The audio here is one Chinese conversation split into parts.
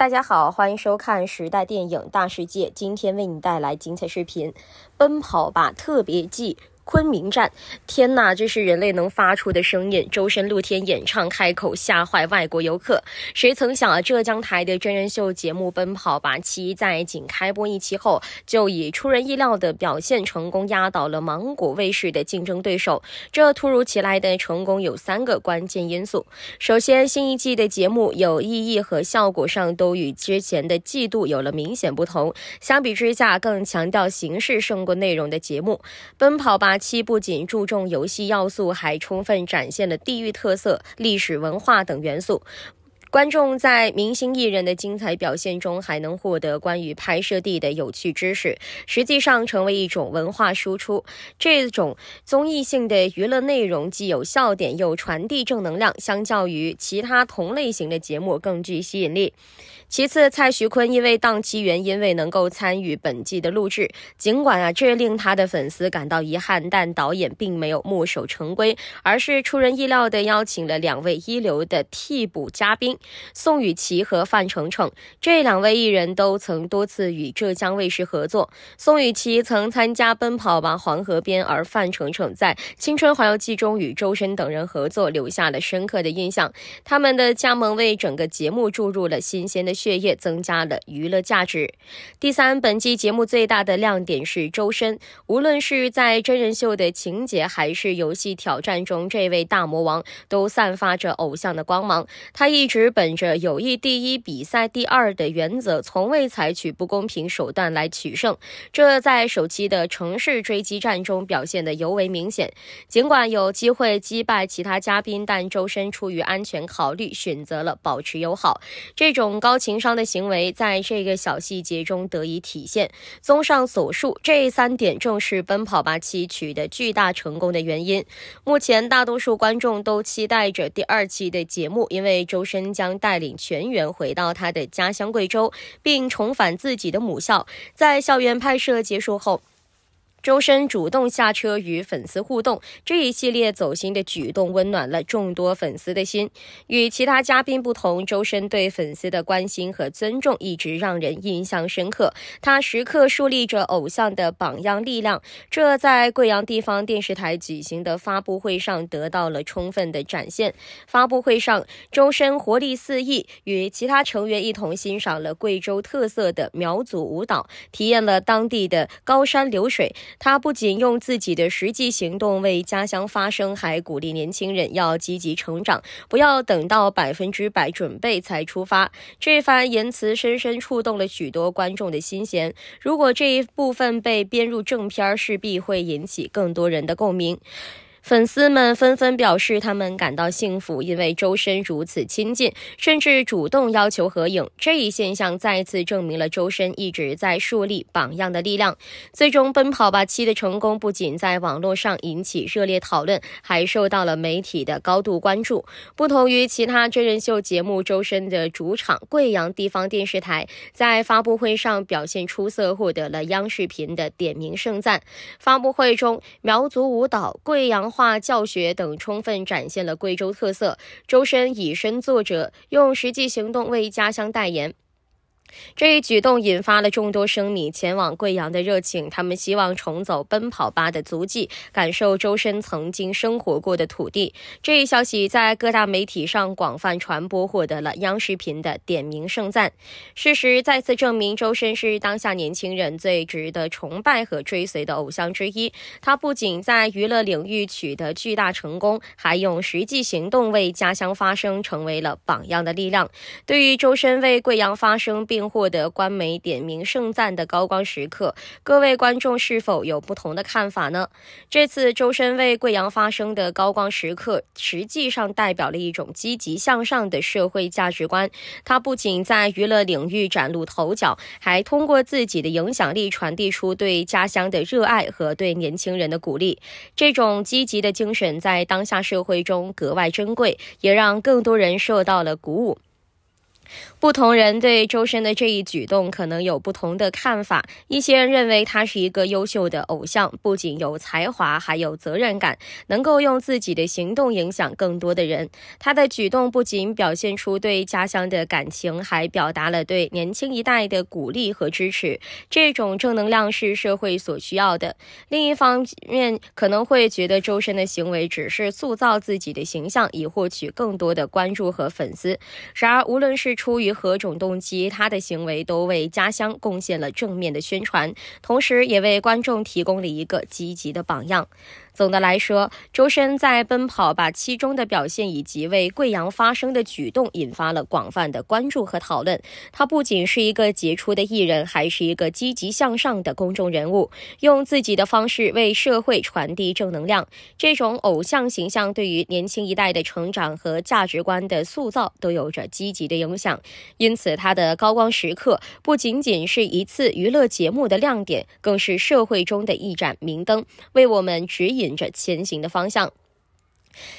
大家好，欢迎收看《时代电影大世界》，今天为你带来精彩视频，《奔跑吧特别季》。昆明站，天呐，这是人类能发出的声音。周深露天演唱，开口吓坏外国游客。谁曾想啊，浙江台的真人秀节目《奔跑吧》七在仅开播一期后，就以出人意料的表现成功压倒了芒果卫视的竞争对手。这突如其来的成功有三个关键因素：首先，新一季的节目有意义和效果上都与之前的季度有了明显不同，相比之下更强调形式胜过内容的节目《奔跑吧》。其不仅注重游戏要素，还充分展现了地域特色、历史文化等元素。观众在明星艺人的精彩表现中，还能获得关于拍摄地的有趣知识，实际上成为一种文化输出。这种综艺性的娱乐内容既有笑点，又传递正能量，相较于其他同类型的节目更具吸引力。其次，蔡徐坤因为档期原因未能够参与本季的录制，尽管啊这令他的粉丝感到遗憾，但导演并没有墨守成规，而是出人意料的邀请了两位一流的替补嘉宾。宋雨琦和范丞丞这两位艺人都曾多次与浙江卫视合作。宋雨琦曾参加《奔跑吧黄河边》，而范丞丞在《青春环游记》中与周深等人合作，留下了深刻的印象。他们的加盟为整个节目注入了新鲜的血液，增加了娱乐价值。第三，本季节目最大的亮点是周深，无论是在真人秀的情节，还是游戏挑战中，这位大魔王都散发着偶像的光芒。他一直。本着友谊第一，比赛第二的原则，从未采取不公平手段来取胜。这在首期的城市追击战中表现得尤为明显。尽管有机会击败其他嘉宾，但周深出于安全考虑，选择了保持友好。这种高情商的行为，在这个小细节中得以体现。综上所述，这三点正是《奔跑吧》七取得巨大成功的原因。目前，大多数观众都期待着第二期的节目，因为周深。将带领全员回到他的家乡贵州，并重返自己的母校。在校园拍摄结束后。周深主动下车与粉丝互动，这一系列走心的举动温暖了众多粉丝的心。与其他嘉宾不同，周深对粉丝的关心和尊重一直让人印象深刻。他时刻树立着偶像的榜样力量，这在贵阳地方电视台举行的发布会上得到了充分的展现。发布会上，周深活力四溢，与其他成员一同欣赏了贵州特色的苗族舞蹈，体验了当地的高山流水。他不仅用自己的实际行动为家乡发声，还鼓励年轻人要积极成长，不要等到百分之百准备才出发。这番言辞深深触动了许多观众的心弦。如果这一部分被编入正片，势必会引起更多人的共鸣。粉丝们纷纷表示，他们感到幸福，因为周深如此亲近，甚至主动要求合影。这一现象再次证明了周深一直在树立榜样的力量。最终，《奔跑吧》七的成功不仅在网络上引起热烈讨论，还受到了媒体的高度关注。不同于其他真人秀节目，周深的主场——贵阳地方电视台，在发布会上表现出色，获得了央视频的点名盛赞。发布会中，苗族舞蹈、贵阳。化教学等充分展现了贵州特色，周深以身作则，用实际行动为家乡代言。这一举动引发了众多生米前往贵阳的热情，他们希望重走《奔跑吧》的足迹，感受周深曾经生活过的土地。这一消息在各大媒体上广泛传播，获得了央视频的点名盛赞。事实再次证明，周深是当下年轻人最值得崇拜和追随的偶像之一。他不仅在娱乐领域取得巨大成功，还用实际行动为家乡发声，成为了榜样的力量。对于周深为贵阳发声并。并获得官媒点名盛赞的高光时刻，各位观众是否有不同的看法呢？这次周深为贵阳发声的高光时刻，实际上代表了一种积极向上的社会价值观。他不仅在娱乐领域崭露头角，还通过自己的影响力传递出对家乡的热爱和对年轻人的鼓励。这种积极的精神在当下社会中格外珍贵，也让更多人受到了鼓舞。不同人对周深的这一举动可能有不同的看法。一些人认为他是一个优秀的偶像，不仅有才华，还有责任感，能够用自己的行动影响更多的人。他的举动不仅表现出对家乡的感情，还表达了对年轻一代的鼓励和支持。这种正能量是社会所需要的。另一方面，可能会觉得周深的行为只是塑造自己的形象，以获取更多的关注和粉丝。然而，无论是出于何种动机，他的行为都为家乡贡献了正面的宣传，同时也为观众提供了一个积极的榜样。总的来说，周深在《奔跑吧》期中的表现以及为贵阳发声的举动，引发了广泛的关注和讨论。他不仅是一个杰出的艺人，还是一个积极向上的公众人物，用自己的方式为社会传递正能量。这种偶像形象对于年轻一代的成长和价值观的塑造都有着积极的影响。因此，他的高光时刻不仅仅是一次娱乐节目的亮点，更是社会中的一盏明灯，为我们指引。着前行的方向。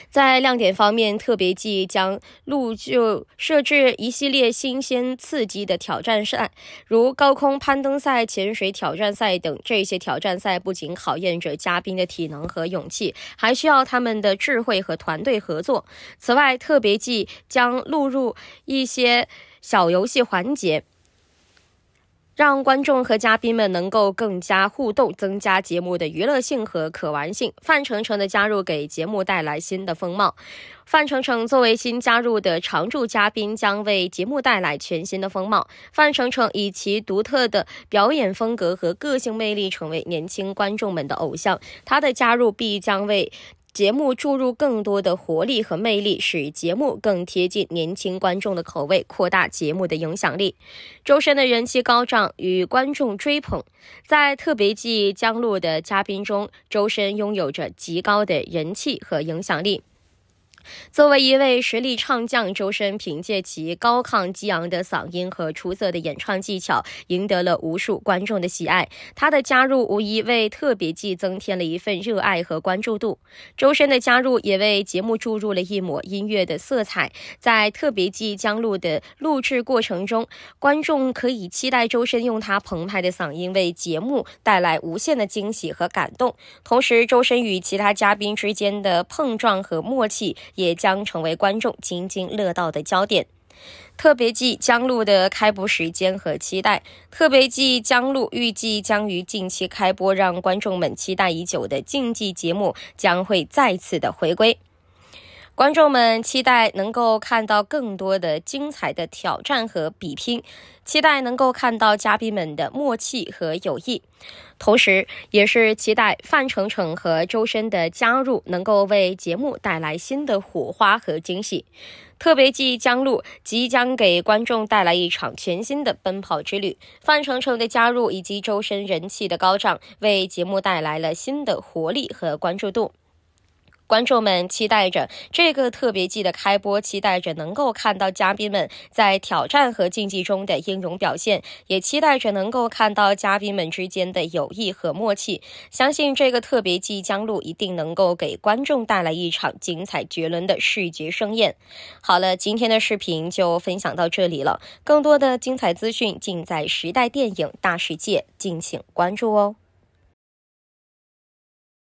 在亮点方面，特别季将陆就设置一系列新鲜刺激的挑战赛，如高空攀登赛、潜水挑战赛等。这些挑战赛不仅考验着嘉宾的体能和勇气，还需要他们的智慧和团队合作。此外，特别季将录入一些小游戏环节。让观众和嘉宾们能够更加互动，增加节目的娱乐性和可玩性。范丞丞的加入给节目带来新的风貌。范丞丞作为新加入的常驻嘉宾，将为节目带来全新的风貌。范丞丞以其独特的表演风格和个性魅力，成为年轻观众们的偶像。他的加入必将为节目注入更多的活力和魅力，使节目更贴近年轻观众的口味，扩大节目的影响力。周深的人气高涨与观众追捧，在特别季将录的嘉宾中，周深拥有着极高的人气和影响力。作为一位实力唱将，周深凭借其高亢激昂的嗓音和出色的演唱技巧，赢得了无数观众的喜爱。他的加入无疑为特别季增添了一份热爱和关注度。周深的加入也为节目注入了一抹音乐的色彩。在特别季将录的录制过程中，观众可以期待周深用他澎湃的嗓音为节目带来无限的惊喜和感动。同时，周深与其他嘉宾之间的碰撞和默契。也将成为观众津津乐道的焦点。特别季《江路》的开播时间和期待。特别季《江路》预计将于近期开播，让观众们期待已久的竞技节目将会再次的回归。观众们期待能够看到更多的精彩的挑战和比拼，期待能够看到嘉宾们的默契和友谊，同时也是期待范丞丞和周深的加入能够为节目带来新的火花和惊喜。特别季将录即将给观众带来一场全新的奔跑之旅，范丞丞的加入以及周深人气的高涨为节目带来了新的活力和关注度。观众们期待着这个特别季的开播，期待着能够看到嘉宾们在挑战和竞技中的英勇表现，也期待着能够看到嘉宾们之间的友谊和默契。相信这个特别季将录一定能够给观众带来一场精彩绝伦的视觉盛宴。好了，今天的视频就分享到这里了，更多的精彩资讯尽在《时代电影大世界》，敬请关注哦。